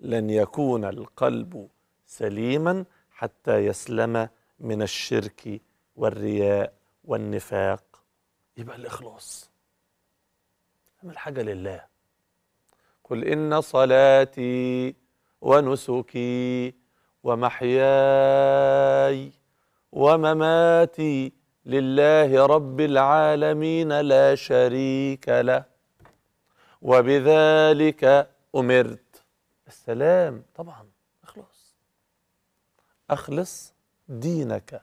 لن يكون القلب سليما حتى يسلم من الشرك والرياء والنفاق يبقى الإخلاص اعمل حاجة لله قل إن صلاتي ونسكي ومحياي ومماتي لله رب العالمين لا شريك له وبذلك أمرت السلام طبعا اخلص اخلص دينك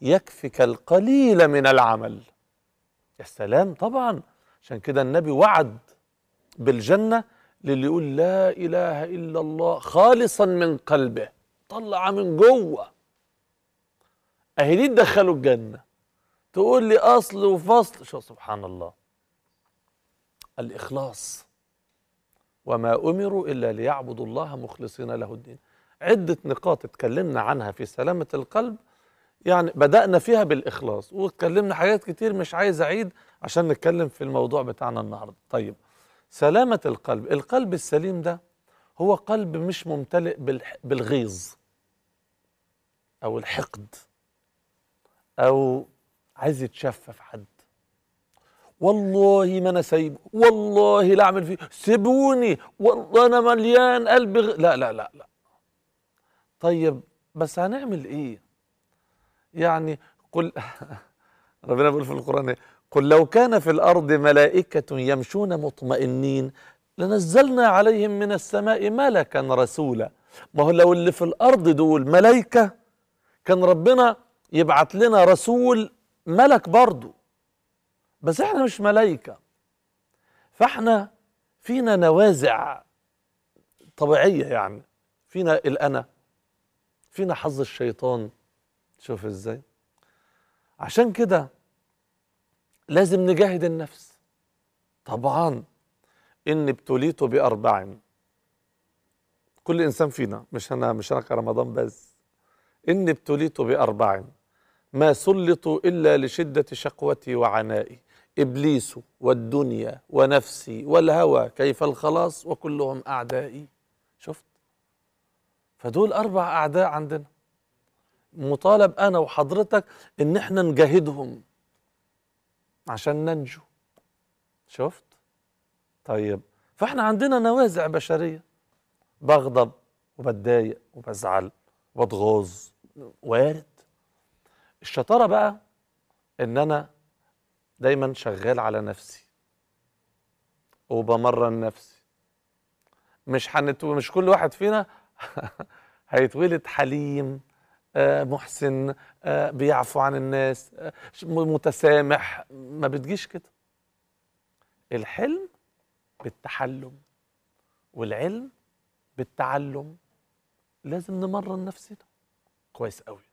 يكفك القليل من العمل يا سلام طبعا عشان كده النبي وعد بالجنه للي يقول لا اله الا الله خالصا من قلبه طلع من جوه اهي دي تدخله الجنه تقول لي اصل وفصل شو سبحان الله الاخلاص وما أمروا إلا ليعبدوا الله مخلصين له الدين عدة نقاط اتكلمنا عنها في سلامة القلب يعني بدأنا فيها بالإخلاص واتكلمنا حاجات كتير مش عايز أعيد عشان نتكلم في الموضوع بتاعنا النهاردة طيب سلامة القلب القلب السليم ده هو قلب مش ممتلئ بالغيظ أو الحقد أو عايز يتشفف حد والله ما انا سايبه والله لا اعمل فيه سيبوني والله انا مليان قلب غ... لا لا لا لا طيب بس هنعمل ايه يعني قل ربنا بيقول في القران إيه؟ قل لو كان في الارض ملائكه يمشون مطمئنين لنزلنا عليهم من السماء ملكا رسولا ما هو لو اللي في الارض دول ملائكه كان ربنا يبعت لنا رسول ملك برضه بس احنا مش ملائكة فاحنا فينا نوازع طبيعية يعني فينا الأنا فينا حظ الشيطان شوف ازاي عشان كده لازم نجاهد النفس طبعا إن ابتليت بأربع كل إنسان فينا مش أنا مش أنا كرمضان بس إن ابتليت بأربع ما سلطوا إلا لشدة شقوتي وعنائي إبليس والدنيا ونفسي والهوى كيف الخلاص وكلهم أعدائي شفت فدول أربع أعداء عندنا مطالب أنا وحضرتك إن إحنا نجاهدهم عشان ننجو شفت طيب فإحنا عندنا نوازع بشرية بغضب وبتضايق وبزعل وبتغاظ وارد الشطارة بقى إن أنا دايما شغال على نفسي وبمرن نفسي مش حنت... مش كل واحد فينا هيتولد حليم آه محسن آه بيعفو عن الناس آه متسامح ما بتجيش كده الحلم بالتحلم والعلم بالتعلم لازم نمرن نفسنا كويس قوي